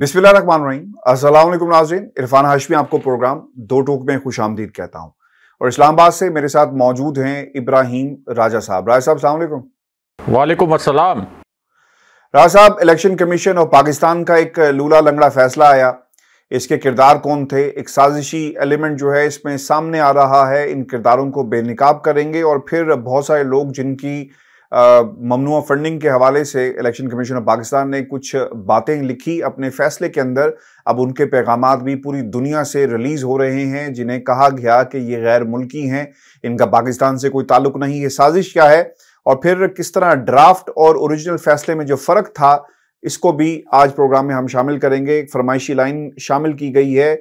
बिस्मिल रकमान रही असलम नाजरीन इरफान हाशमी आपको प्रोग्राम दो टोक में खुश आमदीद कहता हूँ और इस्लामाबाद से मेरे साथ मौजूद हैं इब्राहिम राजा साहब राजा साहब अलैक्म वालेकुम असलम राजा साहब इलेक्शन कमीशन और पाकिस्तान का एक लूला लंगड़ा फैसला आया इसके किरदार कौन थे एक साजिशी एलिमेंट जो है इसमें सामने आ रहा है इन किरदारों को बेनकाब करेंगे और फिर बहुत सारे लोग जिनकी ममनुआ फंडिंग के हवाले से इलेक्शन कमीशन ऑफ पाकिस्तान ने कुछ बातें लिखी अपने फैसले के अंदर अब उनके पैगाम भी पूरी दुनिया से रिलीज़ हो रहे हैं जिन्हें कहा गया कि ये गैर मुल्की हैं इनका पाकिस्तान से कोई ताल्लुक नहीं ये साजिश क्या है और फिर किस तरह ड्राफ्ट और ओरिजिनल फैसले में जो फ़र्क था इसको भी आज प्रोग्राम में हम शामिल करेंगे एक फरमाइशी लाइन शामिल की गई है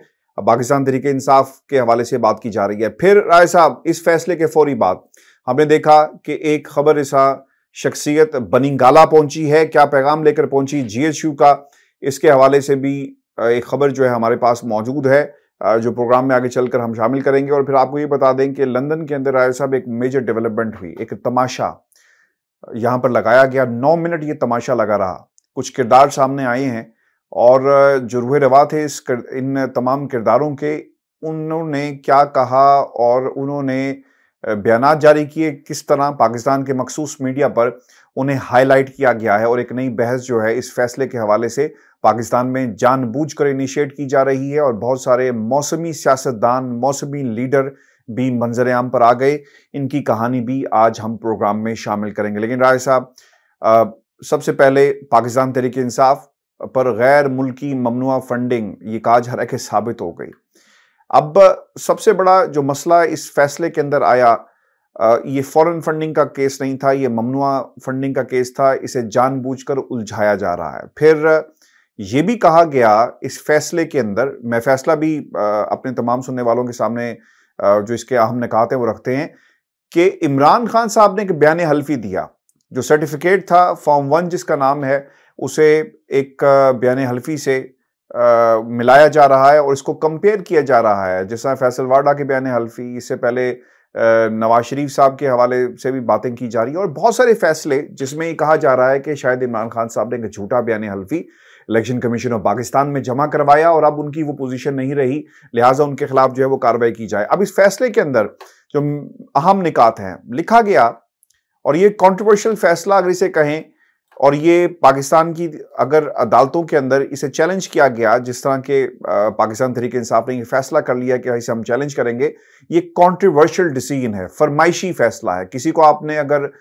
पाकिस्तान तरीके इंसाफ के हवाले से बात की जा रही है फिर राय साहब इस फैसले के फौरी बाद हमने देखा कि एक खबर ऐसा शख्सियत बनिंगाला पहुंची है क्या पैगाम लेकर पहुंची जीएचयू का इसके हवाले से भी एक खबर जो है हमारे पास मौजूद है जो प्रोग्राम में आगे चलकर हम शामिल करेंगे और फिर आपको ये बता दें कि लंदन के अंदर राय साहब एक मेजर डेवलपमेंट हुई एक तमाशा यहाँ पर लगाया गया नौ मिनट ये तमाशा लगा रहा कुछ किरदार सामने आए हैं और जो रूह रवा थे इस कर, इन तमाम किरदारों के उन्होंने क्या कहा और उन्होंने बयान जारी किए किस तरह पाकिस्तान के मखसूस मीडिया पर उन्हें हाईलाइट किया गया है और एक नई बहस जो है इस फैसले के हवाले से पाकिस्तान में कर इनिशिएट की जा रही है और बहुत सारे मौसमी सियासतदान मौसमी लीडर भी मंजर आम पर आ गए इनकी कहानी भी आज हम प्रोग्राम में शामिल करेंगे लेकिन राय साहब सबसे पहले पाकिस्तान तरीके इंसाफ पर गैर मुल्की ममनुआ फंडिंग ये काज हर एक साबित हो गई अब सबसे बड़ा जो मसला इस फैसले के अंदर आया ये फॉरेन फंडिंग का केस नहीं था ये ममनुआ फंडिंग का केस था इसे जानबूझकर उलझाया जा रहा है फिर ये भी कहा गया इस फैसले के अंदर मैं फैसला भी अपने तमाम सुनने वालों के सामने जो इसके अहम निकात हैं वो रखते हैं कि इमरान खान साहब ने एक बयान हल्फी दिया जो सर्टिफिकेट था फॉर्म वन जिसका नाम है उसे एक बयान हल्फी से आ, मिलाया जा रहा है और इसको कंपेयर किया जा रहा है जिस तरह फैसल वाडा के बयान हल्फी इससे पहले नवाज शरीफ साहब के हवाले से भी बातें की जा रही है और बहुत सारे फैसले जिसमें ये कहा जा रहा है कि शायद इमरान खान साहब ने एक झूठा बयान हल्फी इलेक्शन कमीशन ऑफ पाकिस्तान में जमा करवाया और अब उनकी वो पोजीशन नहीं रही लिहाजा उनके खिलाफ जो है वो कार्रवाई की जाए अब इस फैसले के अंदर जो अहम निकात हैं लिखा गया और ये कॉन्ट्रोवर्शियल फैसला अगर इसे कहें और ये पाकिस्तान की अगर अदालतों के अंदर इसे चैलेंज किया गया जिस तरह के पाकिस्तान तरीके इंसाफ ने फैसला कर लिया कि इसे हम चैलेंज करेंगे ये कॉन्ट्रोवर्शियल डिसीजन है फरमाइशी फैसला है किसी को आपने अगर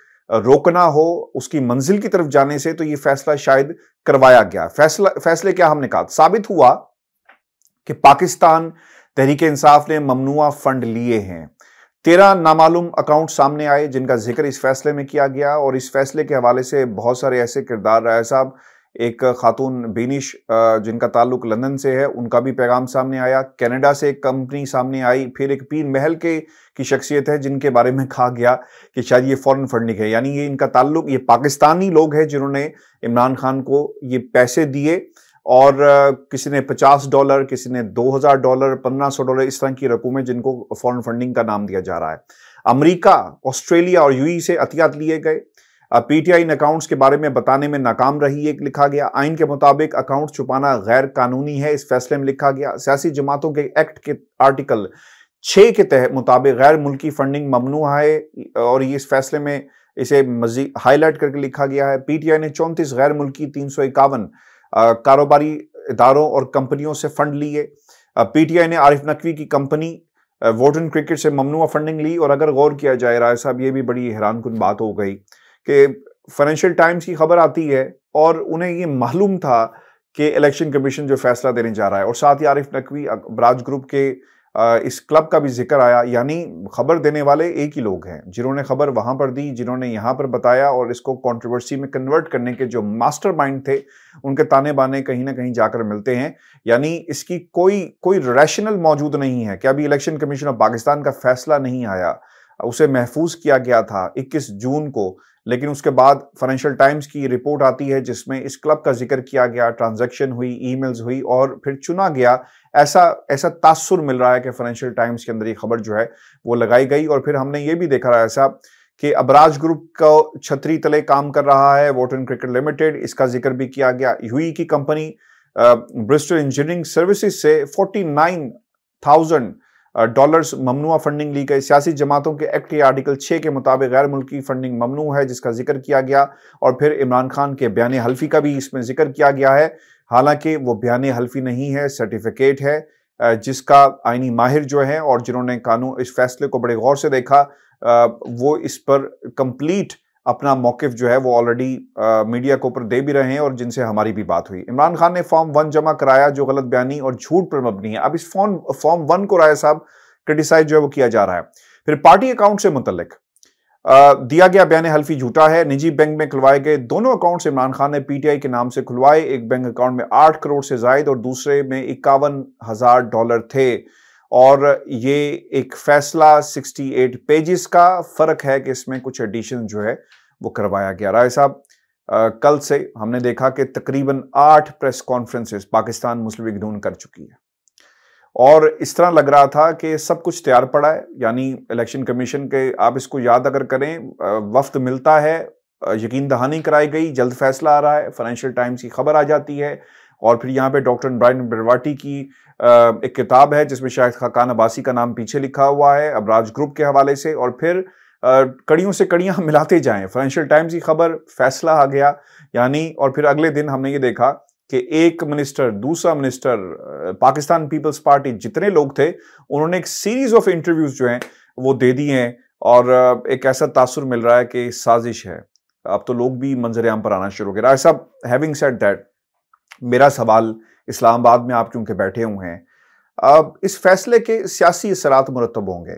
रोकना हो उसकी मंजिल की तरफ जाने से तो ये फैसला शायद करवाया गया फैसला फैसले क्या हमने कहा साबित हुआ कि पाकिस्तान तहरीक इंसाफ ने ममनुआ फंड लिए हैं तेरह नामालूम अकाउंट सामने आए जिनका जिक्र इस फैसले में किया गया और इस फैसले के हवाले से बहुत सारे ऐसे किरदार राय साहब एक खातून बीनिश जिनका ताल्लुक लंदन से है उनका भी पैगाम सामने आया कनाडा से एक कंपनी सामने आई फिर एक पीर महल के की शख्सियत है जिनके बारे में कहा गया कि शायद ये फॉरेन फंडिंग है यानी ये इनका ताल्लुक ये पाकिस्तानी लोग हैं जिन्होंने इमरान खान को ये पैसे दिए और किसी ने 50 डॉलर किसी ने 2000 डॉलर 1500 डॉलर इस तरह की रकूमें जिनको फॉरेन फंडिंग का नाम दिया जा रहा है अमेरिका ऑस्ट्रेलिया और यूई से अतियात लिए गए पीटीआई इन अकाउंट्स के बारे में बताने में नाकाम रही एक लिखा गया आइन के मुताबिक अकाउंट छुपाना गैर कानूनी है इस फैसले में लिखा गया सियासी जमातों के एक्ट के आर्टिकल छः के तहत मुताबिक गैर मुल्की फंडिंग ममनू है और ये इस फैसले में इसे मजीद हाईलाइट करके लिखा गया है पीटीआई ने चौंतीस गैर मुल्की तीन सौ इक्यावन कारोबारी इदारों और कंपनियों से फंड लिए पीटीआई ने आरिफ नकवी की कंपनी वोटन क्रिकेट से ममनुआ फंडिंग ली और अगर गौर किया जाए राय साहब ये भी बड़ी हैरान कन बात हो गई कि फाइनेंशियल टाइम्स की खबर आती है और उन्हें ये मालूम था कि इलेक्शन कमीशन जो फैसला देने जा रहा है और साथ ही आरिफ नकवी बराज ग्रुप के इस क्लब का भी जिक्र आया यानी खबर देने वाले एक ही लोग हैं जिन्होंने खबर वहां पर दी जिन्होंने यहां पर बताया और इसको कंट्रोवर्सी में कन्वर्ट करने के जो मास्टरमाइंड थे उनके ताने बाने कहीं ना कहीं जाकर मिलते हैं यानी इसकी कोई कोई रैशनल मौजूद नहीं है क्या अभी इलेक्शन कमीशन ऑफ पाकिस्तान का फैसला नहीं आया उसे महफूज किया गया था 21 जून को लेकिन उसके बाद फाइनेंशियल टाइम्स की रिपोर्ट आती है जिसमें इस क्लब का जिक्र किया गया ट्रांजैक्शन हुई ईमेल्स हुई और फिर चुना गया ऐसा ऐसा तासुर मिल रहा है कि फाइनेंशियल टाइम्स के अंदर ये खबर जो है वो लगाई गई और फिर हमने ये भी देखा रहा ऐसा कि अबराज ग्रुप का छतरी तले काम कर रहा है वोटन क्रिकेट लिमिटेड इसका जिक्र भी किया गया यूई e की कंपनी ब्रिस्टल इंजीनियरिंग सर्विसेज से थाउजेंड डॉलर्स ममनुआ फंडिंग ली गई सियासी जमातों के एक्ट के आर्टिकल छः के मुताबिक गैर मुल्की फंडिंग ममनू है जिसका जिक्र किया गया और फिर इमरान खान के बयान हल्फी का भी इसमें जिक्र किया गया है हालांकि वो बयान हल्फी नहीं है सर्टिफिकेट है जिसका आइनी माहिर जो है और जिन्होंने कानून इस फैसले को बड़े गौर से देखा वो इस पर कंप्लीट अपना मौकफ जो है वो ऑलरेडी मीडिया के ऊपर दे भी रहे हैं और जिनसे हमारी भी बात हुई इमरान खान ने फॉर्म वन जमा कराया जो गलत बयानी और झूठ पर मबनी है अब इस फॉर्म फॉर्म वन को राय साहब क्रिटिसाइज जो है वो किया जा रहा है फिर पार्टी अकाउंट से मुतलिक दिया गया बयान हल्फी झूठा है निजी बैंक में खुलवाए गए दोनों अकाउंट इमरान खान ने पीटीआई के नाम से खुलवाए एक बैंक अकाउंट में आठ करोड़ से जायद और दूसरे में इक्यावन हजार डॉलर थे और ये एक फैसला 68 पेजेस का फ़र्क है कि इसमें कुछ एडिशन जो है वो करवाया गया राय साहब कल से हमने देखा कि तकरीबन आठ press conferences Pakistan Muslim League Noon कर चुकी है और इस तरह लग रहा था कि सब कुछ तैयार पड़ा है यानी इलेक्शन कमीशन के आप इसको याद अगर करें वक्त मिलता है यकीन दहानी कराई गई जल्द फैसला आ रहा है फाइनेंशियल टाइम्स की खबर आ जाती है और फिर यहाँ पे डॉक्टर ब्राइन बरवाटी की एक किताब है जिसमें शायद खाकान अब्बासी का नाम पीछे लिखा हुआ है अबराज ग्रुप के हवाले से और फिर कड़ियों से कड़ियाँ मिलाते जाएँ फाइनेंशियल टाइम्स की खबर फैसला आ गया यानी और फिर अगले दिन हमने ये देखा कि एक मिनिस्टर दूसरा मिनिस्टर पाकिस्तान पीपल्स पार्टी जितने लोग थे उन्होंने एक सीरीज ऑफ इंटरव्यूज जो हैं वो दे दिए हैं और एक ऐसा तासुर मिल रहा है कि साजिश है अब तो लोग भी मंजरेआम पर आना शुरू हो गया साहब हैविंग सेट दैट मेरा सवाल इस्लामाबाद में आप क्योंकि बैठे हुए हैं अब इस फैसले के सियासी असरात मरतब होंगे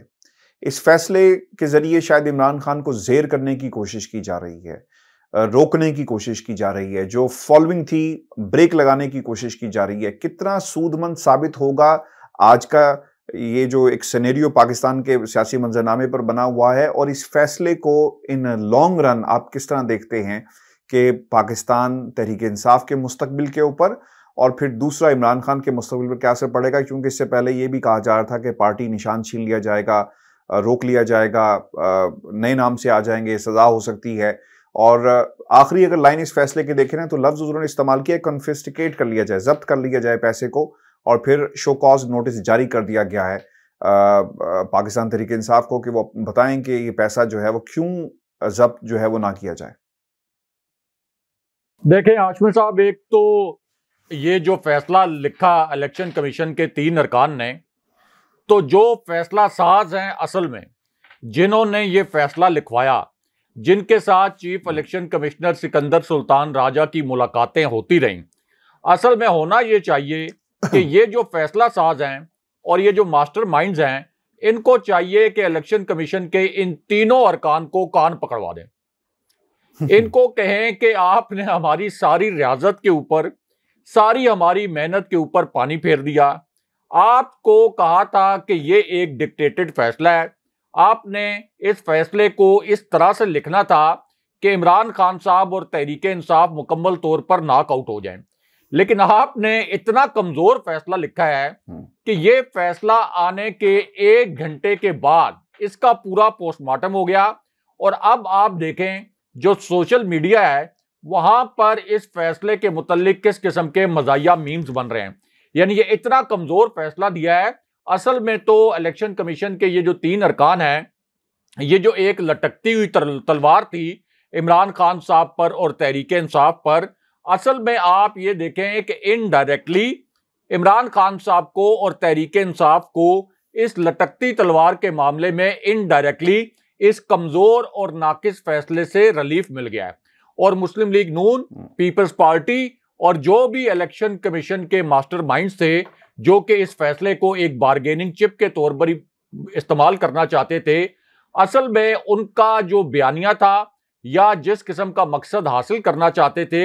इस फैसले के ज़रिए शायद इमरान खान को जेर करने की कोशिश की जा रही है रोकने की कोशिश की जा रही है जो फॉलोइंग थी ब्रेक लगाने की कोशिश की जा रही है कितना सूदमंद साबित होगा आज का ये जो एक सनेरियो पाकिस्तान के सियासी मंजरनामे पर बना हुआ है और इस फैसले को इन लॉन्ग रन आप किस तरह देखते हैं के पाकिस्तान तहरीक इंसाफ के मुस्तबिल के ऊपर और फिर दूसरा इमरान खान के मुस्तबिल पर क्या असर पड़ेगा क्योंकि इससे पहले ये भी कहा जा रहा था कि पार्टी निशान छीन लिया जाएगा रोक लिया जाएगा नए नाम से आ जाएंगे सजा हो सकती है और आखिरी अगर लाइन इस फैसले के देखे ना तो लफ्ज़ उन्होंने इस्तेमाल किया कन्फिस्टिकेट कर लिया जाए जब्त कर लिया जाए पैसे को और फिर शो कॉज नोटिस जारी कर दिया गया है पाकिस्तान तहरीक इंसाफ को कि वो बताएं कि ये पैसा जो है वो क्यों जब्त जो है वो ना किया जाए देखें आशमी साहब एक तो ये जो फैसला लिखा इलेक्शन कमीशन के तीन अरकान ने तो जो फैसला साज हैं असल में जिन्होंने ये फैसला लिखवाया जिनके साथ chief election commissioner Sikandar Sultan Raja की मुलाकातें होती रहीं असल में होना ये चाहिए कि ये जो फैसला साज हैं और ये जो मास्टर माइंड हैं इनको चाहिए कि इलेक्शन कमीशन के इन तीनों अरकान को कान पकड़वा दें इनको कहें कि आपने हमारी सारी रियाजत के ऊपर सारी हमारी मेहनत के ऊपर पानी फेर दिया आपको कहा था कि ये एक डिक्टेटेड फैसला है आपने इस फैसले को इस तरह से लिखना था कि इमरान खान साहब और तहरीक इंसाफ मुकम्मल तौर पर नाकआउट हो जाए लेकिन आपने इतना कमजोर फैसला लिखा है हम्म। कि ये फैसला आने के एक घंटे के बाद इसका पूरा पोस्टमार्टम हो गया और अब आप देखें जो सोशल मीडिया है वहां पर इस फैसले के मुतलिक किस किस्म के मजाया मीम्स बन रहे हैं यानी ये इतना कमजोर फैसला दिया है असल में तो इलेक्शन कमीशन के ये जो तीन अरकान हैं ये जो एक लटकती हुई तलवार थी इमरान खान साहब पर और तहरीक इंसाफ पर असल में आप ये देखें कि इनडायरेक्टली इमरान खान साहब को और तहरीक इंसाफ को इस लटकती तलवार के मामले में इनडायरेक्टली इस कमजोर और नाकिस फैसले से रिलीफ मिल गया है और मुस्लिम लीग नून पीपल्स हम्म। पार्टी और जो भी इलेक्शन कमीशन के मास्टर माइंड थे जो कि इस फैसले को एक बारगेनिंग चिप के तौर पर इस्तेमाल करना चाहते थे असल में उनका जो बयानिया था या जिस किस्म का मकसद हासिल करना चाहते थे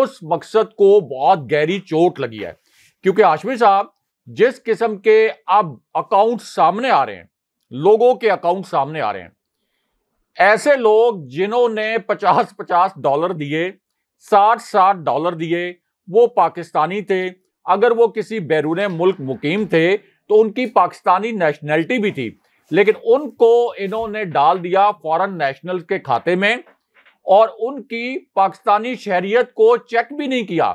उस मकसद को बहुत गहरी चोट लगी है क्योंकि आशमी साहब जिस किस्म के अब अकाउंट सामने आ रहे हैं लोगों के अकाउंट सामने आ रहे हैं ऐसे लोग जिन्होंने 50-50 डॉलर दिए 60-60 डॉलर दिए वो पाकिस्तानी थे अगर वो किसी बैरून मुल्क मुकीम थे तो उनकी पाकिस्तानी नेशनलिटी भी थी लेकिन उनको इन्होंने डाल दिया फॉरेन नेशनल के खाते में और उनकी पाकिस्तानी शहरीत को चेक भी नहीं किया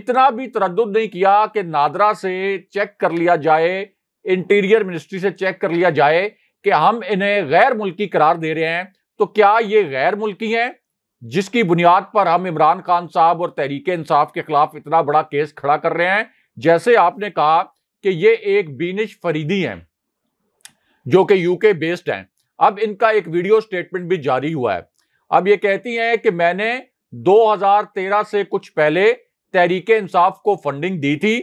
इतना भी तरद नहीं किया कि नादरा से चेक कर लिया जाए इंटीरियर मिनिस्ट्री से चेक कर लिया जाए कि हम इन्हें गैर मुल्की करार दे रहे हैं तो क्या ये गैर मुल्की हैं जिसकी बुनियाद पर हम इमरान खान साहब और तहरीक इंसाफ के खिलाफ इतना बड़ा केस खड़ा कर रहे हैं जैसे आपने कहा कि ये एक बीनिश फरीदी हैं जो कि यूके बेस्ड हैं अब इनका एक वीडियो स्टेटमेंट भी जारी हुआ है अब ये कहती हैं कि मैंने 2013 से कुछ पहले तहरीक इंसाफ को फंडिंग दी थी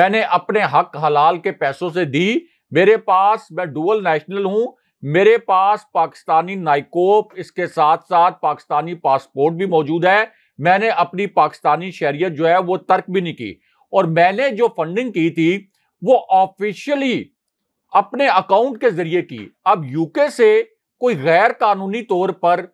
मैंने अपने हक हलाल के पैसों से दी मेरे पास मैं डुअल नेशनल हूं मेरे पास पाकिस्तानी नाइकोप इसके साथ साथ पाकिस्तानी पासपोर्ट भी मौजूद है मैंने अपनी पाकिस्तानी शहरियत जो है वो तर्क भी नहीं की और मैंने जो फंडिंग की थी वो ऑफिशियली अपने अकाउंट के जरिए की अब यूके से कोई गैर कानूनी तौर पर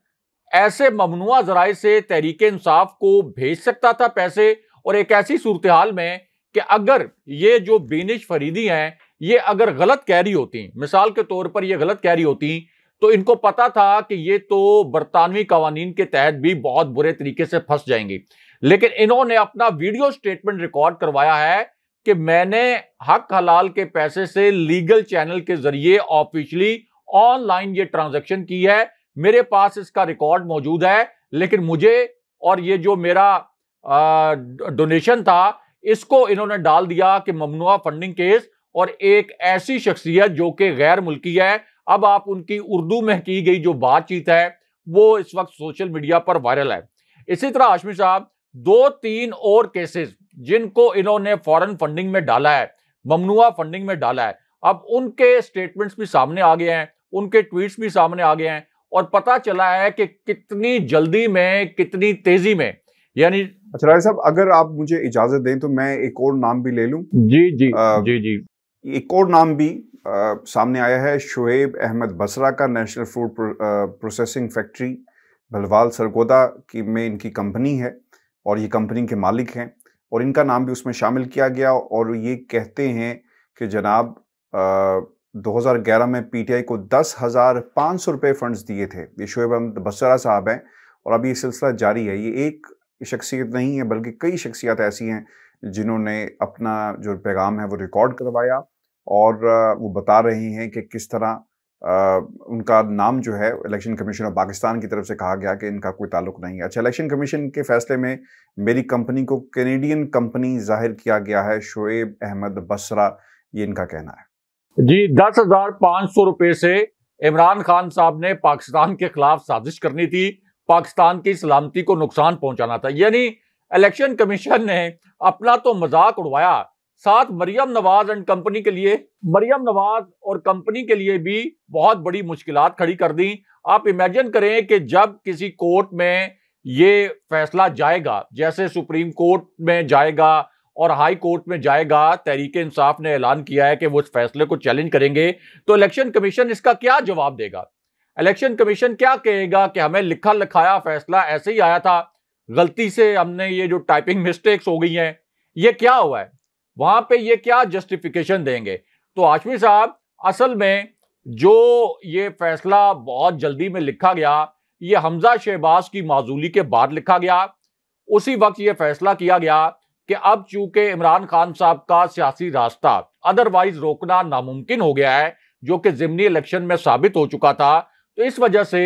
ऐसे ममनुआ जराए से तहरीक इंसाफ को भेज सकता था पैसे और एक ऐसी सूरत हाल में कि अगर ये जो बेनिश फरीदी हैं ये अगर गलत कैरी होती मिसाल के तौर पर यह गलत कैरी होती तो इनको पता था कि ये तो बरतानवी कवानीन के तहत भी बहुत बुरे तरीके से फंस जाएंगी लेकिन इन्होंने अपना वीडियो स्टेटमेंट रिकॉर्ड करवाया है कि मैंने हक हलाल के पैसे से लीगल चैनल के जरिए ऑफिशियली ऑनलाइन ये ट्रांजैक्शन की है मेरे पास इसका रिकॉर्ड मौजूद है लेकिन मुझे और ये जो मेरा डोनेशन था इसको इन्होंने डाल दिया कि ममनुआ फंडिंग केस और एक ऐसी शख्सियत जो कि गैर मुल्की है अब आप उनकी उर्दू में की गई जो बातचीत है वो इस वक्त सोशल मीडिया पर वायरल है इसी तरह आशमी साहब दो तीन और केसेस जिनको इन्होंने फॉरेन फंडिंग में डाला है ममनुआ फंडिंग में डाला है अब उनके स्टेटमेंट्स भी सामने आ गए हैं उनके ट्वीट्स भी सामने आ गए हैं और पता चला है कि कितनी जल्दी में कितनी तेजी में यानी अच्छा राय साहब अगर आप मुझे इजाजत दें तो मैं एक और नाम भी ले लूं जी जी आ, जी जी एक और नाम भी आ, सामने आया है शुएब अहमद बसरा का national food processing factory Bhalwal Sargodha की में इनकी कंपनी है और ये कंपनी के मालिक हैं और इनका नाम भी उसमें शामिल किया गया और ये कहते हैं कि जनाब आ, 2011 में पीटीआई को दस हज़ार पाँच सौ रुपये फ़ंड्स दिए थे ये शुएब अहमद बसरा साहब हैं और अभी ये सिलसिला जारी है ये एक शख्सियत नहीं है बल्कि कई शख्सियत ऐसी हैं जिन्होंने अपना जो पैगाम है वो रिकॉर्ड करवाया और वो बता रही हैं कि किस तरह आ, उनका नाम जो है इलेक्शन कमीशन ऑफ पाकिस्तान की तरफ से कहा गया कि इनका कोई ताल्लुक नहीं है अच्छा इलेक्शन कमीशन के फैसले में मेरी कंपनी को कैनेडियन कंपनी जाहिर किया गया है शोएब अहमद बसरा ये इनका कहना है जी दस हजार पाँच सौ रुपये से इमरान खान साहब ने पाकिस्तान के खिलाफ साजिश करनी थी पाकिस्तान की सलामती को नुकसान पहुंचाना था यानी इलेक्शन कमीशन ने अपना तो मजाक उड़वाया साथ मरियम नवाज एंड कंपनी के लिए मरियम नवाज और कंपनी के लिए भी बहुत बड़ी मुश्किल खड़ी कर दी आप इमेजिन करें कि जब किसी कोर्ट में ये फैसला जाएगा जैसे सुप्रीम कोर्ट में जाएगा और हाई कोर्ट में जाएगा तहरीक इंसाफ ने ऐलान किया है कि वो इस फैसले को चैलेंज करेंगे तो इलेक्शन कमीशन इसका क्या जवाब देगा इलेक्शन कमीशन क्या कहेगा कि हमें लिखा लिखाया फैसला ऐसे ही आया था गलती से हमने ये जो टाइपिंग मिस्टेक्स हो गई हैं ये क्या हुआ है वहां पे ये क्या जस्टिफिकेशन देंगे तो आशमी साहब असल में जो ये फैसला बहुत जल्दी में लिखा गया ये हमजा शहबाज की माजूली के बाद लिखा गया उसी वक्त ये फैसला किया गया कि अब चूंकि इमरान खान साहब का सियासी रास्ता अदरवाइज रोकना नामुमकिन हो गया है जो कि जिमनी इलेक्शन में साबित हो चुका था तो इस वजह से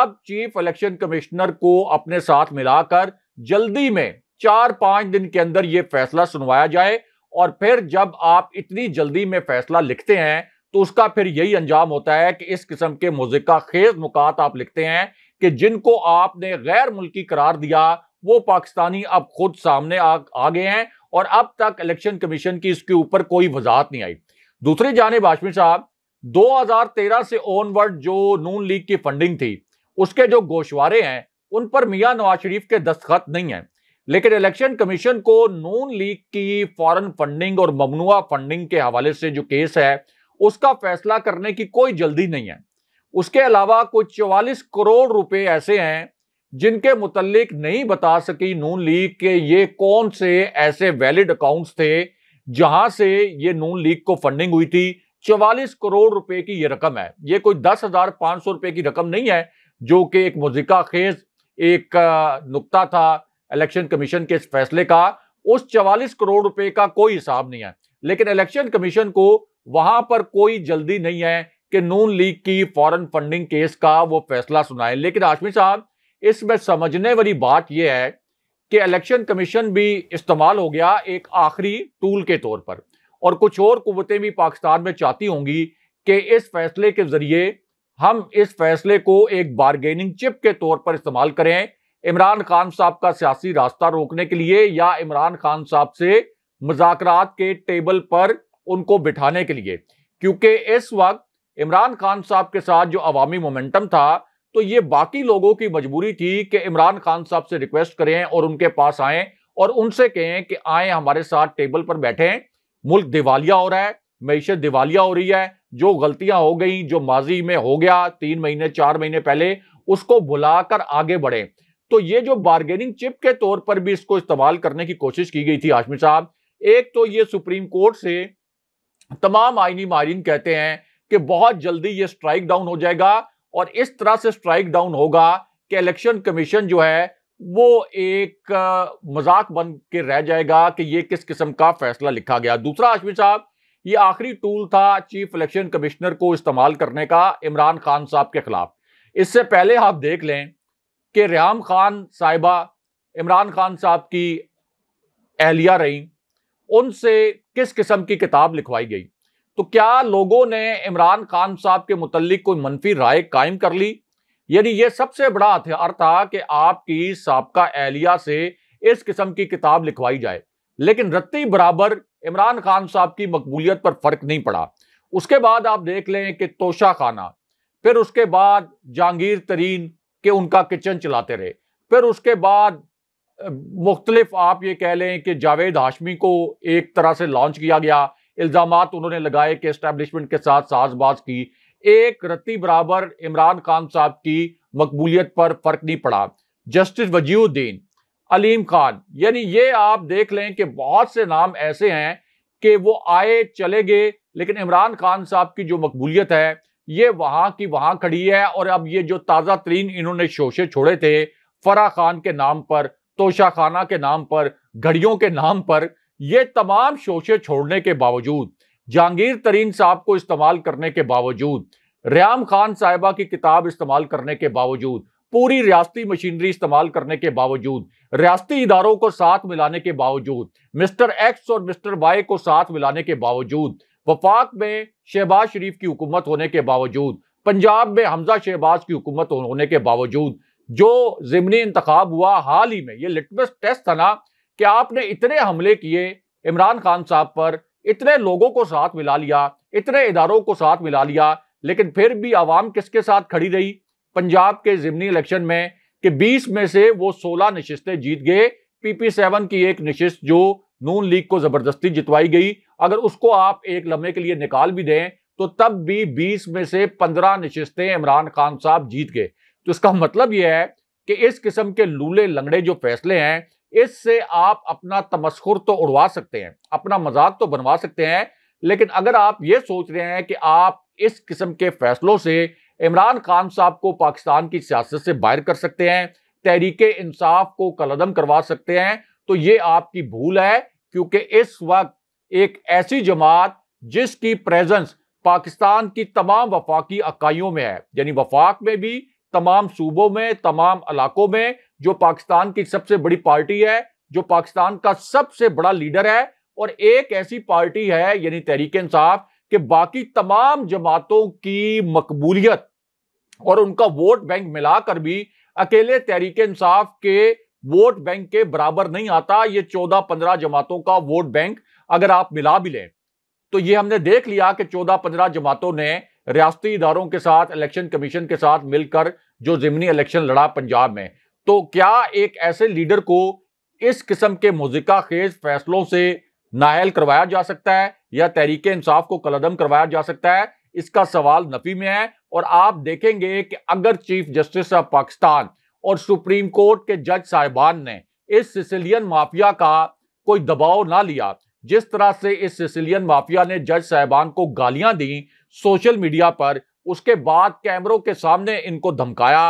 अब चीफ इलेक्शन कमिश्नर को अपने साथ मिलाकर जल्दी में चार पांच दिन के अंदर यह फैसला सुनवाया जाए और फिर जब आप इतनी जल्दी में फैसला लिखते हैं तो उसका फिर यही अंजाम होता है कि इस किस्म के मुजिका खेज नुकात आप लिखते हैं कि जिनको आपने गैर मुल्की करार दिया वो पाकिस्तानी अब खुद सामने आ, आ गए हैं और अब तक इलेक्शन कमीशन की इसके ऊपर कोई वजाहत नहीं आई दूसरी जानब आशमी साहब 2013 से ऑनवर्ड जो नून लीग की फंडिंग थी उसके जो गोशवारे हैं उन पर मियां नवाज शरीफ के दस्तखत नहीं हैं लेकिन इलेक्शन कमीशन को नून लीग की फॉरेन फंडिंग और ममनुआ फंडिंग के हवाले से जो केस है उसका फैसला करने की कोई जल्दी नहीं है उसके अलावा कोई चवालीस करोड़ रुपए ऐसे हैं जिनके मुतलिक नहीं बता सकी नून लीग के ये कौन से ऐसे वैलिड अकाउंट्स थे जहां से ये नून लीग को फंडिंग हुई थी चवालीस करोड़ रुपए की ये रकम है ये कोई दस हजार पांच सौ रुपए की रकम नहीं है जो कि एक मुजिका खेज एक नुकता था इलेक्शन कमीशन के इस फैसले का उस 44 करोड़ रुपए का कोई हिसाब नहीं है लेकिन इलेक्शन कमीशन को वहां पर कोई जल्दी नहीं है कि नून लीग की फॉरेन फंडिंग केस का वो फैसला सुनाए लेकिन आशमी साहब इसमें समझने वाली बात यह है कि इलेक्शन कमीशन भी इस्तेमाल हो गया एक आखिरी टूल के तौर पर और कुछ और कुतें भी पाकिस्तान में चाहती होंगी कि इस फैसले के जरिए हम इस फैसले को एक बारगेनिंग चिप के तौर पर इस्तेमाल करें इमरान खान साहब का सियासी रास्ता रोकने के लिए या इमरान खान साहब से मुजाकरात के टेबल पर उनको बिठाने के लिए क्योंकि इस वक्त इमरान खान साहब के साथ जो अवामी मोमेंटम था तो ये बाकी लोगों की मजबूरी थी कि इमरान खान साहब से रिक्वेस्ट करें और उनके पास आएं और उनसे कहें कि आए हमारे साथ टेबल पर बैठें मुल्क दिवालिया हो रहा है मीशत दिवालिया हो रही है जो गलतियां हो गई जो माजी में हो गया तीन महीने चार महीने पहले उसको भुलाकर आगे बढ़े तो ये जो बार्गेनिंग चिप के तौर पर भी इसको इस्तेमाल करने की कोशिश की गई थी हाशमी साहब एक तो ये सुप्रीम कोर्ट से तमाम आइनी माहिन कहते हैं कि बहुत जल्दी ये स्ट्राइक डाउन हो जाएगा और इस तरह से स्ट्राइक डाउन होगा कि इलेक्शन कमीशन जो है वो एक मजाक बन के रह जाएगा कि ये किस किस्म का फैसला लिखा गया दूसरा आशमी साहब ये आखिरी टूल था चीफ इलेक्शन कमिश्नर को इस्तेमाल करने का इमरान खान साहब के खिलाफ इससे पहले आप देख लें कि रेहम खान साहिबा इमरान खान साहब की अहलिया रहीं उनसे किस किस्म की किताब लिखवाई गई तो क्या लोगों ने इमरान खान साहब के मुतलिक कोई मनफी राय कायम कर ली यानी ये सबसे बड़ा हथियार था कि आपकी सबका एहलिया से इस किस्म की किताब लिखवाई जाए लेकिन रत्ती बराबर इमरान खान साहब की मकबूलियत पर फर्क नहीं पड़ा उसके बाद आप देख लें कि तोशा खाना फिर उसके बाद जहांगीर तरीन कि उनका किचन चलाते रहे फिर उसके बाद मुख्तलिफ आप ये कह लें कि जावेद हाशमी को एक तरह से लॉन्च किया गया इल्ज़ाम उन्होंने लगाए कि इस्टेब्लिशमेंट के साथ साजबाज की एक रत्ती बराबर इमरान खान साहब की मकबूलियत पर फर्क नहीं पड़ा जस्टिस वजीउद्दीन अलीम खान यानी ये आप देख लें कि बहुत से नाम ऐसे हैं कि वो आए चले गए लेकिन इमरान खान साहब की जो मकबूलियत है ये वहां की वहां खड़ी है और अब ये जो ताज़ा तरीन इन्होंने शोशे छोड़े थे फरा खान के नाम पर तोशा खाना के नाम पर घड़ियों के नाम पर ये तमाम शोशे छोड़ने के बावजूद जहांगीर तरीन साहब को इस्तेमाल करने के बावजूद रियाम खान साहिबा की किताब इस्तेमाल करने के बावजूद पूरी रियाती मशीनरी इस्तेमाल करने के बावजूद रियाती इदारों को साथ मिलाने के बावजूद मिस्टर एक्स और मिस्टर वाई को साथ मिलाने के बावजूद वफाक में शहबाज शरीफ की हुकूमत होने के बावजूद पंजाब में हमजा शहबाज की हुकूमत होने के बावजूद जो ज़मनी इंतखब हुआ हाल ही में ये लिटमस टेस्ट था ना कि आपने इतने हमले किए इमरान खान साहब पर इतने लोगों को साथ मिला लिया इतने इदारों को साथ मिला लिया लेकिन फिर भी आवाम किसके साथ खड़ी रही पंजाब के ज़मनी इलेक्शन में कि 20 में से वो 16 नशस्तें जीत गए पीपी सेवन की एक नशस्त जो नून लीग को ज़बरदस्ती जितवाई गई अगर उसको आप एक लम्हे के लिए निकाल भी दें तो तब भी 20 में से 15 नशस्तें इमरान खान साहब जीत गए तो इसका मतलब यह है कि इस किस्म के लूले लंगड़े जो फैसले हैं इससे आप अपना तमस्खुर तो उड़वा सकते हैं अपना मजाक तो बनवा सकते हैं लेकिन अगर आप ये सोच रहे हैं कि आप इस किस्म के फैसलों से इमरान खान साहब को पाकिस्तान की सियासत से बाहर कर सकते हैं तहरीक इंसाफ को कलदम करवा सकते हैं तो ये आपकी भूल है क्योंकि इस वक्त एक ऐसी जमात जिसकी प्रेजेंस पाकिस्तान की तमाम वफाकी अकाइयों में है यानी वफाक में भी तमाम सूबों में तमाम इलाकों में जो पाकिस्तान की सबसे बड़ी पार्टी है जो पाकिस्तान का सबसे बड़ा लीडर है और एक ऐसी पार्टी है यानी तहरीक इंसाफ कि बाकी तमाम जमातों की मकबूलियत और उनका वोट बैंक मिलाकर भी अकेले तहरीक इंसाफ के वोट बैंक के बराबर नहीं आता ये चौदह पंद्रह जमातों का वोट बैंक अगर आप मिला भी लें तो ये हमने देख लिया कि चौदह पंद्रह जमातों ने रियाती इदारों के साथ इलेक्शन कमीशन के साथ मिलकर जो जिमनी इलेक्शन लड़ा पंजाब में तो क्या एक ऐसे लीडर को इस किस्म के मुजिका खेज फैसलों से नायल करवाया जा सकता है या तहरीक इंसाफ को कलदम करवाया जा सकता है इसका सवाल नफी में है और आप देखेंगे कि अगर चीफ जस्टिस ऑफ पाकिस्तान और सुप्रीम कोर्ट के जज साहिबान ने इस सिसिलियन माफिया का कोई दबाव ना लिया जिस तरह से इस सिसिलियन माफिया ने जज साहबान को गालियां दी सोशल मीडिया पर उसके बाद कैमरों के सामने इनको धमकाया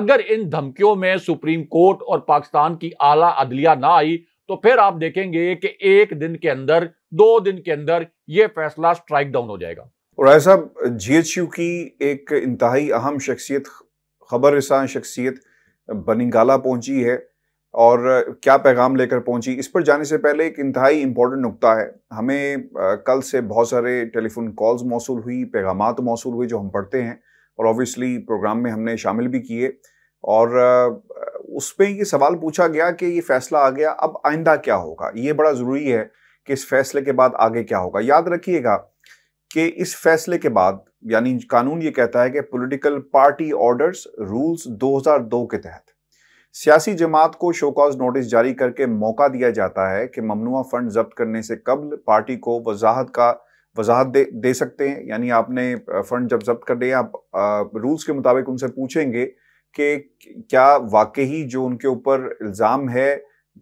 अगर इन धमकियों में सुप्रीम कोर्ट और पाकिस्तान की आला अदलिया ना आई तो फिर आप देखेंगे कि एक दिन के अंदर दो दिन के अंदर यह फैसला स्ट्राइक डाउन हो जाएगा और राय साहब की एक इंतहाई अहम शख्सियत खबर रसान शख्सियत बनिंगाला पहुंची है और क्या पैगाम लेकर पहुंची इस पर जाने से पहले एक इंतहाई इम्पॉर्टेंट नुकता है हमें कल से बहुत सारे टेलीफोन कॉल्स मौसू हुई पैगाम मौसू हुए जो हम पढ़ते हैं और ऑब्वियसली प्रोग्राम में हमने शामिल भी किए और उसमें ये सवाल पूछा गया कि ये फैसला आ गया अब आइंदा क्या होगा ये बड़ा ज़रूरी है कि इस फैसले के बाद आगे क्या होगा याद रखिएगा कि इस फैसले के बाद यानी कानून ये कहता है कि पॉलिटिकल पार्टी ऑर्डर्स रूल्स 2002 के तहत सियासी जमात को शोकॉज नोटिस जारी करके मौका दिया जाता है कि ममनुआ फंड जब्त करने से कबल पार्टी को वजाहत का वजाहत दे दे सकते हैं यानी आपने फंड जब जब्त कर दिया आप आ, रूल्स के मुताबिक उनसे पूछेंगे कि क्या वाकई जो उनके ऊपर इल्ज़ाम है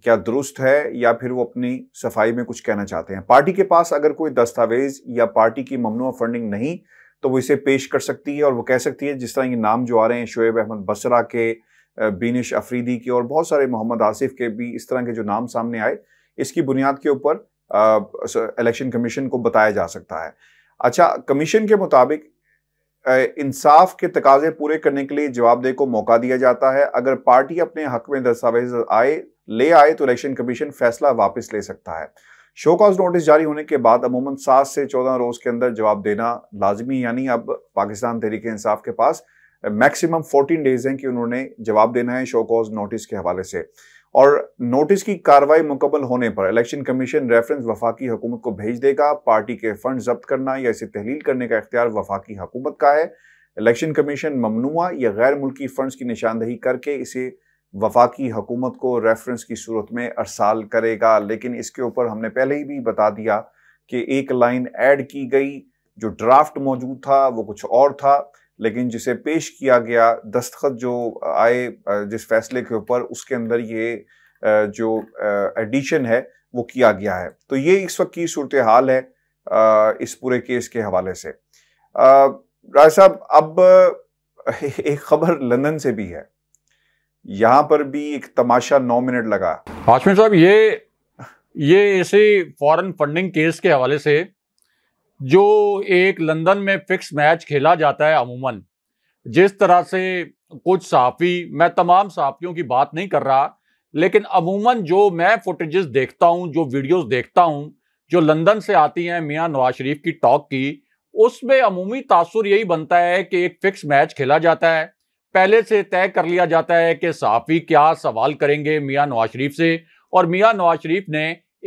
क्या दुरुस्त है या फिर वो अपनी सफाई में कुछ कहना चाहते हैं पार्टी के पास अगर कोई दस्तावेज या पार्टी की ममनुआ फंडिंग नहीं तो वो इसे पेश कर सकती है और वो कह सकती है जिस तरह ये नाम जो आ रहे हैं शुएब अहमद बसरा के बीनिश अफरीदी के और बहुत सारे मोहम्मद आसिफ के भी इस तरह के जो नाम सामने आए इसकी बुनियाद के ऊपर इलेक्शन कमीशन को बताया जा सकता है अच्छा कमीशन के मुताबिक इंसाफ के तकाजे पूरे करने के लिए जवाबदेह को मौका दिया जाता है अगर पार्टी अपने हक में दस्तावेज आए ले आए तो इलेक्शन कमीशन फैसला वापस ले सकता है शो कॉज नोटिस जारी होने के बाद अमूमन सात से चौदह रोज के अंदर जवाब देना लाजमी यानी अब पाकिस्तान तहरीक इंसाफ के पास मैक्सिमम 14 डेज हैं कि उन्होंने जवाब देना है शो कॉज नोटिस के हवाले से और नोटिस की कार्रवाई मुकम्मल होने पर इलेक्शन कमीशन रेफरेंस वफाकी हुकूमत को भेज देगा पार्टी के फंड जब्त करना या इसे तहलील करने का इख्तियार वफाकी हुकूमत का है इलेक्शन कमीशन ममनुआ या गैर मुल्की फंड की निशानदही करके इसे वफाकी हुकूमत को रेफरेंस की सूरत में अरसाल करेगा लेकिन इसके ऊपर हमने पहले ही भी बता दिया कि एक लाइन ऐड की गई जो ड्राफ्ट मौजूद था वो कुछ और था लेकिन जिसे पेश किया गया दस्तखत जो आए जिस फैसले के ऊपर उसके अंदर ये जो एडिशन है वो किया गया है तो ये इस वक्त की सूरत हाल है इस पूरे केस के हवाले से राय साहब अब एक खबर लंदन से भी है यहां पर भी एक तमाशा नौ मिनट लगा हाशमी साहब ये ये ऐसे फॉरेन फंडिंग केस के हवाले से जो एक लंदन में फिक्स मैच खेला जाता है अमूमन जिस तरह से कुछ सहाफ़ी मैं तमाम सहाफ़ियों की बात नहीं कर रहा लेकिन अमूमन जो मैं फुटेजेस देखता हूँ जो वीडियोस देखता हूँ जो लंदन से आती हैं मियाँ नवाज शरीफ की टॉक की उसमें अमूमी तासुर यही बनता है कि एक फिक्स मैच खेला जाता है पहले से तय कर लिया जाता है कि सहाफ़ी क्या सवाल करेंगे मियाँ नवाज शरीफ से और मियाँ नवाज शरीफ ने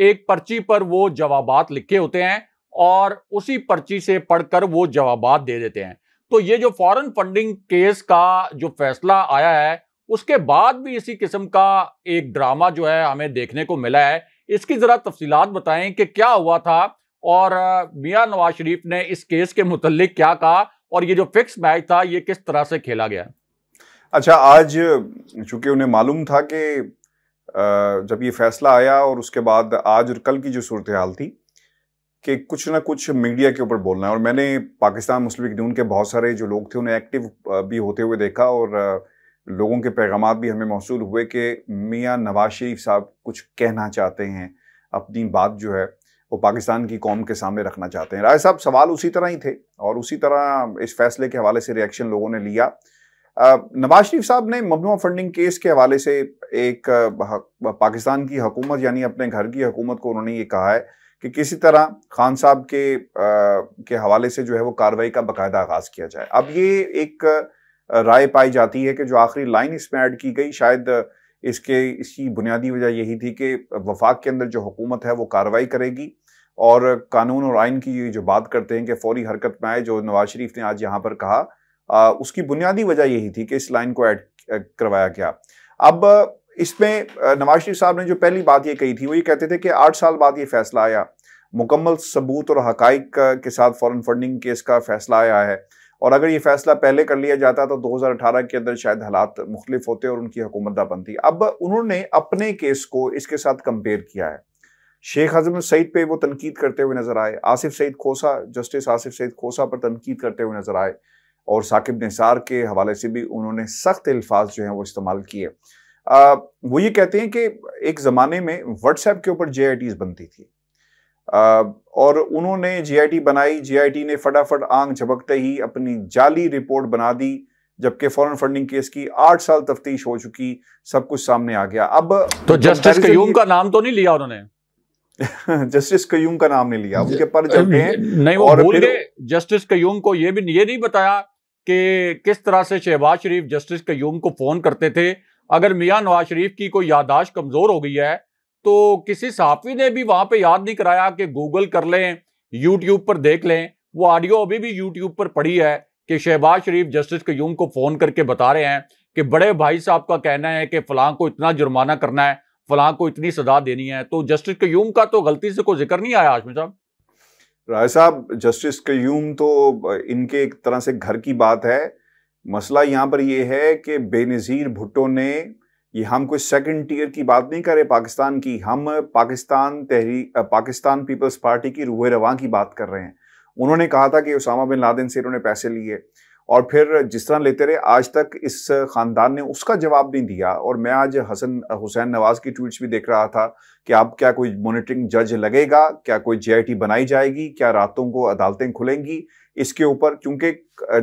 एक पर्ची पर वो जवाब लिखे होते हैं और उसी पर्ची से पढ़कर वो जवाब दे देते हैं तो ये जो फॉरेन फंडिंग केस का जो फैसला आया है उसके बाद भी इसी किस्म का एक ड्रामा जो है हमें देखने को मिला है इसकी ज़रा तफसीत बताएं कि क्या हुआ था और मियाँ नवाज शरीफ ने इस केस के मुतल क्या कहा और ये जो फिक्स मैच था ये किस तरह से खेला गया अच्छा आज चूंकि उन्हें मालूम था कि जब ये फैसला आया और उसके बाद आज और कल की जो सूरत हाल थी कि कुछ ना कुछ मीडिया के ऊपर बोलना है और मैंने पाकिस्तान मुस्लिम लीग नून के बहुत सारे जो लोग थे उन्हें एक्टिव भी होते हुए देखा और लोगों के पैगाम भी हमें मौसू हुए कि मियाँ नवाज शरीफ साहब कुछ कहना चाहते हैं अपनी बात जो है वो पाकिस्तान की कौम के सामने रखना चाहते हैं राय साहब सवाल उसी तरह ही थे और उसी तरह इस फैसले के हवाले से रिएक्शन लोगों ने लिया नवाज शरीफ साहब ने मबनुआ फंडिंग केस के हवाले से एक पाकिस्तान की हकूमत यानी अपने घर की हकूमत को उन्होंने ये कहा है कि किसी तरह खान साहब के आ, के हवाले से जो है वो कार्रवाई का बाकायदा आगाज किया जाए अब ये एक राय पाई जाती है कि जो आखिरी लाइन इसमें ऐड की गई शायद इसके इसकी बुनियादी वजह यही थी कि वफाक के अंदर जो हुकूमत है वो कार्रवाई करेगी और कानून और आइन की जो बात करते हैं कि फौरी हरकत में आए जो नवाज शरीफ ने आज यहाँ पर कहा आ, उसकी बुनियादी वजह यही थी कि इस लाइन को ऐड करवाया गया अब इसमें नवाज शरीफ साहब ने जो पहली बात ये कही थी वो ये कहते थे कि आठ साल बाद ये फैसला आया मुकम्मल सबूत और हक के साथ फॉरेन फंडिंग केस का फैसला आया है और अगर ये फैसला पहले कर लिया जाता तो 2018 के अंदर शायद हालात मुख्तलिफ होते और उनकी हुकूमत बनती अब उन्होंने अपने केस को इसके साथ कंपेयर किया है शेख हजम सईद पे वो तनकीद करते हुए नजर आए आसिफ सईद खोसा जस्टिस आसिफ सईद खोसा पर तनकीद करते हुए नजर आए और साकिब निसार के हवाले से भी उन्होंने सख्त अल्फाज जो हैं वो इस्तेमाल किए आ, वो ये कहते हैं कि एक ज़माने में व्हाट्सएप के ऊपर जे बनती थी आ, और उन्होंने जे बनाई जे ने फटाफट आंग झपकते ही अपनी जाली रिपोर्ट बना दी जबकि फॉरेन फंडिंग केस की आठ साल तफ्तीश हो चुकी सब कुछ सामने आ गया अब तो जस्टिस कयूम का नाम तो नहीं लिया उन्होंने जस्टिस कयूम का नाम नहीं लिया उनके पर जब नहीं वो और भूल गए जस्टिस कयूम को ये भी ये नहीं बताया कि किस तरह से शहबाज शरीफ जस्टिस कयूम को फोन करते थे अगर मियाँ नवाज शरीफ की कोई यादाश्त कमज़ोर हो गई है तो किसी साफी ने भी वहाँ पे याद नहीं कराया कि गूगल कर लें यूट्यूब पर देख लें वो ऑडियो अभी भी यूट्यूब पर पड़ी है कि शहबाज शरीफ जस्टिस कयूम को फ़ोन करके बता रहे हैं कि बड़े भाई साहब का कहना है कि फ़लाँ को इतना जुर्माना करना है फ़लाँ को इतनी सजा देनी है तो जस्टिस कयूम का तो गलती से कोई जिक्र नहीं आया आजमी साहब राय साहब जस्टिस कयूम तो इनके एक तरह से घर की बात है मसला यहाँ पर यह है कि बेनज़ीर भुट्टो ने ये हम कोई सेकंड टीयर की बात नहीं कर रहे पाकिस्तान की हम पाकिस्तान तहरी पाकिस्तान पीपल्स पार्टी की रूह रवा की बात कर रहे हैं उन्होंने कहा था कि उसामा बिन लादेन से इन्होंने पैसे लिए और फिर जिस तरह लेते रहे आज तक इस ख़ानदान ने उसका जवाब नहीं दिया और मैं आज हसन हुसैन नवाज़ की ट्वीट्स भी देख रहा था कि आप क्या कोई मॉनिटरिंग जज लगेगा क्या कोई जे बनाई जाएगी क्या रातों को अदालतें खुलेंगी इसके ऊपर क्योंकि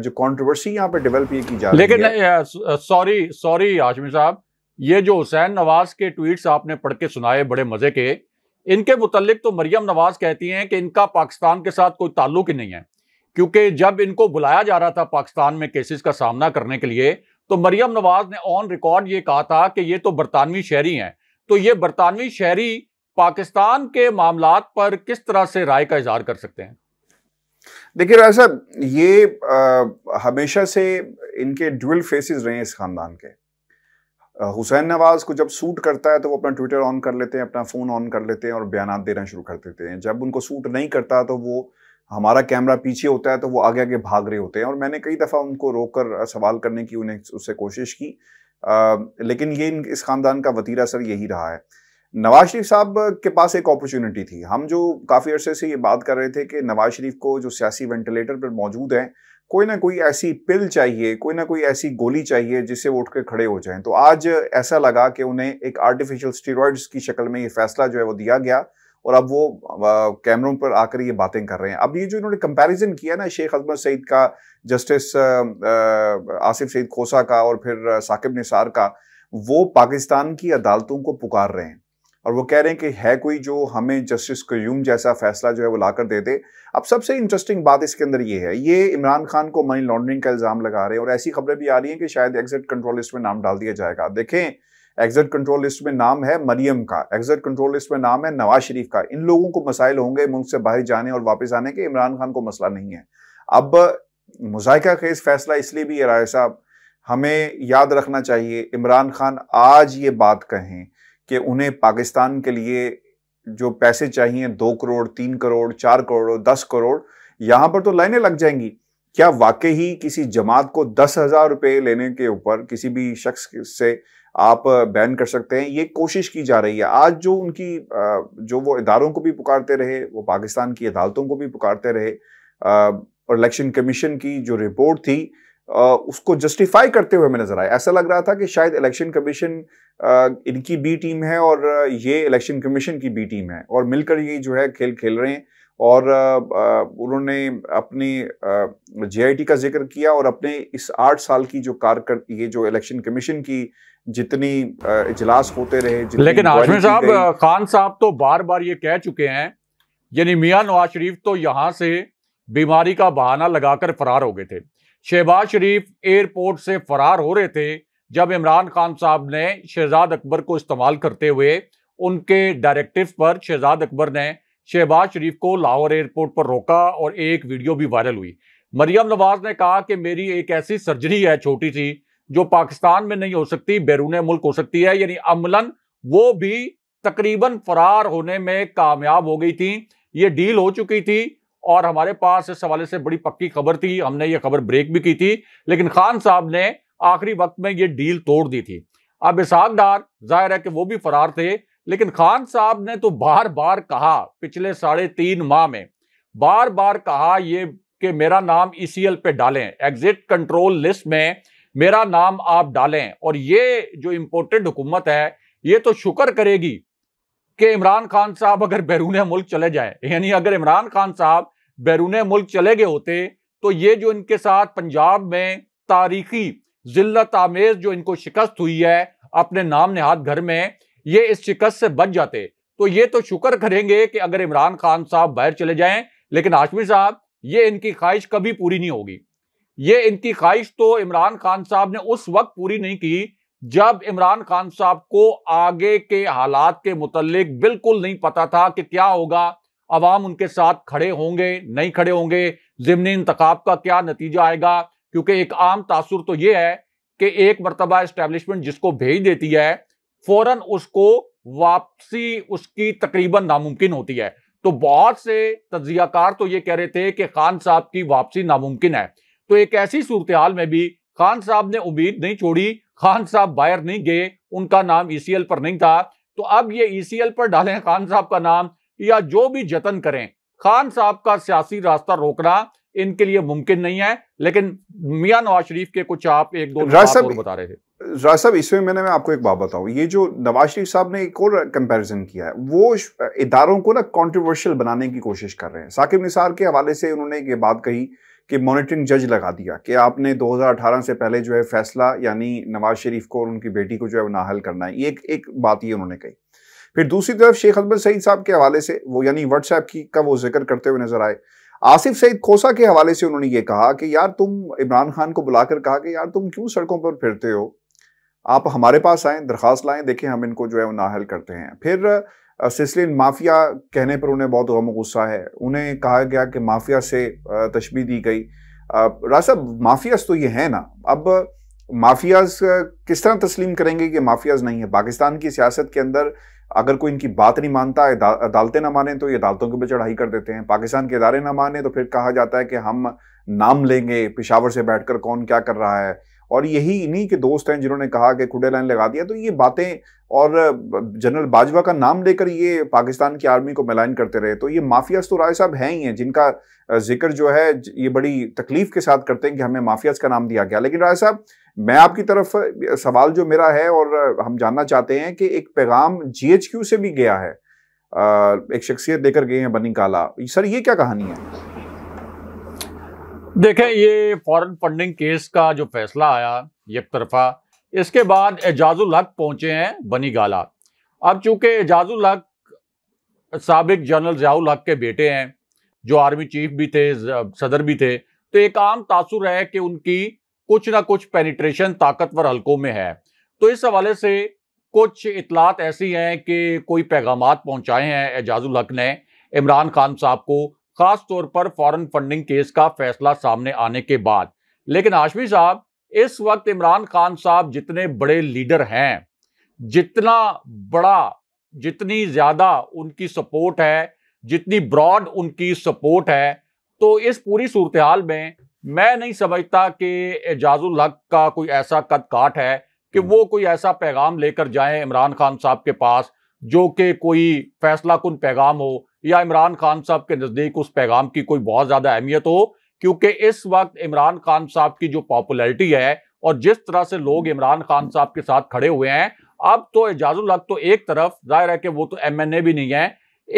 जो कॉन्ट्रोवर्सी यहाँ पे डेवलप ये की जा रही लेकिन सॉरी सॉरी आशमी साहब ये जो हुसैन नवाज के ट्वीट्स आपने पढ़ के सुनाए बड़े मज़े के इनके मुतलिक तो मरियम नवाज कहती हैं कि इनका पाकिस्तान के साथ कोई ताल्लुक ही नहीं है क्योंकि जब इनको बुलाया जा रहा था पाकिस्तान में केसेस का सामना करने के लिए तो मरियम नवाज ने ऑन रिकॉर्ड ये कहा था कि ये तो बरतानवी शहरी हैं तो ये बरतानवी शहरी पाकिस्तान के मामला पर किस तरह से राय का इजहार कर सकते हैं देखिए राय साहब ये आ, हमेशा से इनके ड्यूअल फेसेस रहे हैं इस खानदान के हुसैन नवाज को जब सूट करता है तो वो अपना ट्विटर ऑन कर लेते हैं अपना फ़ोन ऑन कर लेते हैं और बयान देना शुरू कर देते हैं जब उनको सूट नहीं करता तो वो हमारा कैमरा पीछे होता है तो वो आगे आगे भाग रहे होते हैं और मैंने कई दफ़ा उनको रोक कर सवाल करने की उन्हें उससे कोशिश की आ, लेकिन ये इस ख़ानदान का वतीरा सर यही रहा है नवाज शरीफ साहब के पास एक अपॉर्चुनिटी थी हम जो काफ़ी अरसे से ये बात कर रहे थे कि नवाज शरीफ को जो सियासी वेंटिलेटर पर मौजूद हैं कोई ना कोई ऐसी पिल चाहिए कोई ना कोई ऐसी गोली चाहिए जिससे वो उठ के खड़े हो जाएं तो आज ऐसा लगा कि उन्हें एक आर्टिफिशियल स्टीरोड्स की शक्ल में ये फैसला जो है वो दिया गया और अब वो कैमरों पर आकर ये बातें कर रहे हैं अब ये जो इन्होंने कंपैरिजन किया ना शेख अजमत सईद का जस्टिस आसिफ सईद खोसा का और फिर साकिब निसार का वो पाकिस्तान की अदालतों को पुकार रहे हैं और वो कह रहे हैं कि है कोई जो हमें जस्टिस क्यूम जैसा फैसला जो है वो लाकर दे दे अब सबसे इंटरेस्टिंग बात इसके अंदर ये है ये इमरान खान को मनी लॉन्ड्रिंग का इल्ज़ाम लगा रहे हैं और ऐसी खबरें भी आ रही हैं कि शायद एग्जिट कंट्रोल इसमें नाम डाल दिया जाएगा देखें एग्जिट कंट्रोल लिस्ट में नाम है मरियम का एग्जिट कंट्रोल लिस्ट में नाम है नवाज शरीफ का इन लोगों को मसाइल होंगे मुल्क से बाहर जाने और वापस आने के इमरान खान को मसला नहीं है अब मुजायका खेज फैसला इसलिए भी है राय साहब हमें याद रखना चाहिए इमरान खान आज ये बात कहें कि उन्हें पाकिस्तान के लिए जो पैसे चाहिए दो करोड़ तीन करोड़ चार करोड़ दस करोड़ यहां पर तो लाइनें लग जाएंगी क्या वाकई ही किसी जमात को दस हज़ार रुपये लेने के ऊपर किसी भी शख्स से आप बैन कर सकते हैं ये कोशिश की जा रही है आज जो उनकी जो वो इदारों को भी पुकारते रहे वो पाकिस्तान की अदालतों को भी पुकारते रहे और इलेक्शन कमीशन की जो रिपोर्ट थी उसको जस्टिफाई करते हुए हमें नजर आया ऐसा लग रहा था कि शायद इलेक्शन कमीशन इनकी बी टीम है और ये इलेक्शन कमीशन की बी टीम है और मिलकर ये जो है खेल खेल रहे हैं और उन्होंने अपनी जीआईटी का जिक्र किया और अपने इस आठ साल की जो कार ये जो इलेक्शन कमीशन की जितनी इजलास होते रहे लेकिन आजमी साहब खान साहब तो बार बार ये कह चुके हैं यानी मियाँ नवाज शरीफ तो यहाँ से बीमारी का बहाना लगाकर फरार हो गए थे शहबाज शरीफ एयरपोर्ट से फरार हो रहे थे जब इमरान खान साहब ने शहजाद अकबर को इस्तेमाल करते हुए उनके डायरेक्टिव पर शहजाद अकबर ने शहबाज शरीफ को लाहौर एयरपोर्ट पर रोका और एक वीडियो भी वायरल हुई मरियम नवाज ने कहा कि मेरी एक ऐसी सर्जरी है छोटी सी जो पाकिस्तान में नहीं हो सकती बैरून मुल्क हो सकती है यानी अमलन वो भी तकरीबन फरार होने में कामयाब हो गई थी ये डील हो चुकी थी और हमारे पास इस हवाले से बड़ी पक्की खबर थी हमने ये खबर ब्रेक भी की थी लेकिन खान साहब ने आखिरी वक्त में ये डील तोड़ दी थी अब इसाकदार जाहिर है कि वो भी फरार थे लेकिन खान साहब ने तो बार बार कहा पिछले साढ़े तीन माह में बार बार कहा ये कि मेरा नाम ई e पे डालें एग्जिट कंट्रोल लिस्ट में मेरा नाम आप डालें और ये जो इम्पोर्टेड हुकूमत है ये तो शुक्र करेगी कि इमरान खान साहब अगर बैरून मुल्क चले जाए यानी अगर इमरान खान साहब बैरून मुल्क चले गए होते तो ये जो इनके साथ पंजाब में तारीखी जिल्लत आमेज जो इनको शिकस्त हुई है अपने नाम नेहाद घर में ये इस शिकस्त से बच जाते तो ये तो शुक्र करेंगे कि अगर इमरान खान साहब बाहर चले जाएं लेकिन हाशमी साहब ये इनकी ख्वाहिश कभी पूरी नहीं होगी ये इनकी ख्वाहिश तो इमरान खान साहब ने उस वक्त पूरी नहीं की जब इमरान खान साहब को आगे के हालात के मुतलिक बिल्कुल नहीं पता था कि क्या होगा अवाम उनके साथ खड़े होंगे नहीं खड़े होंगे ज़मनी इंतखब का क्या नतीजा आएगा क्योंकि एक आम तासुर तो ये है कि एक मरतबा इस्टेब्लिशमेंट जिसको भेज देती है फौरन उसको वापसी उसकी तकरीबन नामुमकिन होती है तो बहुत से तजियाकार तो ये कह रहे थे कि खान साहब की वापसी नामुमकिन है तो एक ऐसी सूरत हाल में भी खान साहब ने उम्मीद नहीं छोड़ी खान साहब बाहर नहीं गए उनका नाम ई e पर नहीं था तो अब ये ई e पर डालें खान साहब का नाम या जो भी जतन करें खान साहब का सियासी रास्ता रोकना इनके लिए मुमकिन नहीं है लेकिन मियां नवाज शरीफ के कुछ आप एक दो बता रहे थे राज साहब इसमें मैंने मैं आपको एक बात बताऊं ये जो नवाज शरीफ साहब ने एक और कंपैरिजन किया है वो इदारों को ना कंट्रोवर्शियल बनाने की कोशिश कर रहे हैं साकिब निसार के हवाले से उन्होंने ये बात कही कि मॉनिटरिंग जज लगा दिया कि आपने 2018 से पहले जो है फैसला यानी नवाज शरीफ को और उनकी बेटी को जो है नाहल करना है ये एक, एक बात ये उन्होंने कही फिर दूसरी तरफ शेख अकबर सईद साहब के हवाले से वो यानी व्हाट्सएप की का वो जिक्र करते हुए नजर आए आसिफ सईद खोसा के हवाले से उन्होंने ये कहा कि यार तुम इमरान खान को बुलाकर कहा कि यार तुम क्यों सड़कों पर फिरते हो आप हमारे पास आएँ दरख्वास्त लाएँ देखें हम इनको जो है नाहल करते हैं फिर सिसलिन माफिया कहने पर उन्हें बहुत गम गुस्सा है उन्हें कहा गया कि माफिया से तशबी दी गई राज साहब माफियाज तो ये हैं ना अब माफियाज किस तरह तस्लीम करेंगे कि माफियाज नहीं है पाकिस्तान की सियासत के अंदर अगर कोई इनकी बात नहीं मानता अदालतें ना माने तो ये अदालतों के ऊपर चढ़ाई कर देते हैं पाकिस्तान के इदारे ना माने तो फिर कहा जाता है कि हम नाम लेंगे पिशावर से बैठकर कौन क्या कर रहा है और यही इन्हीं के दोस्त हैं जिन्होंने कहा कि खुडे लाइन लगा दिया तो ये बातें और जनरल बाजवा का नाम लेकर ये पाकिस्तान की आर्मी को मिलान करते रहे तो ये माफियाज तो राय साहब हैं ही हैं जिनका जिक्र जो है ये बड़ी तकलीफ के साथ करते हैं कि हमें माफियाज का नाम दिया गया लेकिन राय साहब मैं आपकी तरफ सवाल जो मेरा है और हम जानना चाहते हैं कि एक पैगाम जी से भी गया है एक शख्सियत लेकर गए हैं बनी काला सर ये क्या कहानी है देखें ये फॉरेन फंडिंग केस का जो फैसला आया एक तरफा इसके बाद एजाजुल हक पहुंचे हैं बनी गाला अब चूंकि एजाजुल हक सबक जनरल जयाउल हक के बेटे हैं जो आर्मी चीफ भी थे सदर भी थे तो एक आम तासुर है कि उनकी कुछ ना कुछ पेनिट्रेशन ताकतवर हलकों में है तो इस हवाले से कुछ इतलात ऐसी हैं कि कोई पैगाम पहुंचाए हैं एजाजुल हक ने इमरान खान साहब को खास तौर पर फॉरेन फंडिंग केस का फैसला सामने आने के बाद लेकिन आशमी साहब इस वक्त इमरान खान साहब जितने बड़े लीडर हैं जितना बड़ा जितनी ज्यादा उनकी सपोर्ट है जितनी ब्रॉड उनकी सपोर्ट है तो इस पूरी सूरत हाल में मैं नहीं समझता कि एजाजुल हक का कोई ऐसा कद काट है कि वो कोई ऐसा पैगाम लेकर जाए इमरान खान साहब के पास जो कि कोई फैसला कन पैगाम हो या इमरान खान साहब के नज़दीक उस पैगाम की कोई बहुत ज़्यादा अहमियत हो क्योंकि इस वक्त इमरान खान साहब की जो पॉपुलरिटी है और जिस तरह से लोग इमरान खान साहब के साथ खड़े हुए हैं अब तो एजाजुल हक तो एक तरफ जाहिर है कि वो तो एम भी नहीं है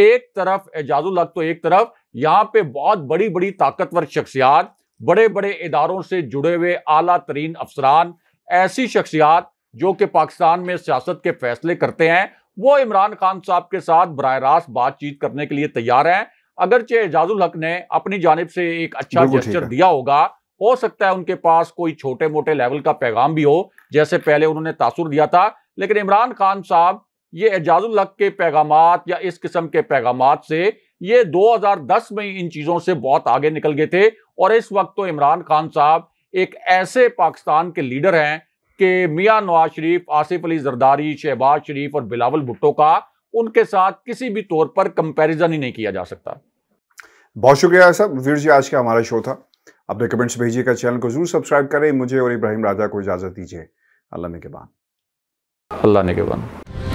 एक तरफ एजाजुल हक तो एक तरफ यहाँ पे बहुत बड़ी बड़ी ताकतवर शख्सियात बड़े बड़े इदारों से जुड़े हुए आला तरीन अफसरान ऐसी शख्सियात जो कि पाकिस्तान में सियासत के फैसले करते हैं वो इमरान खान साहब के साथ बर रास्त बातचीत करने के लिए तैयार हैं अगरचे एजाजुल हक ने अपनी जानब से एक अच्छा जेस्टर दिया होगा हो सकता है उनके पास कोई छोटे मोटे लेवल का पैगाम भी हो जैसे पहले उन्होंने तासुर दिया था लेकिन इमरान खान साहब ये एजाजुल हक के पैगाम या इस किस्म के पैगाम से ये 2010 में इन चीज़ों से बहुत आगे निकल गए थे और इस वक्त तो इमरान खान साहब एक ऐसे पाकिस्तान के लीडर हैं कि मियाँ नवाज शरीफ आसिफ अली जरदारी शहबाज शरीफ और बिलावल भुट्टो का उनके साथ किसी भी तौर पर कंपैरिजन ही नहीं किया जा सकता बहुत शुक्रिया साहब वीर जी आज का हमारा शो था अपने कमेंट्स भेजिएगा चैनल को जरूर सब्सक्राइब करें मुझे और इब्राहिम राजा को इजाज़त दीजिए अल्लाह ने के बाद अल्लाह ने के बाद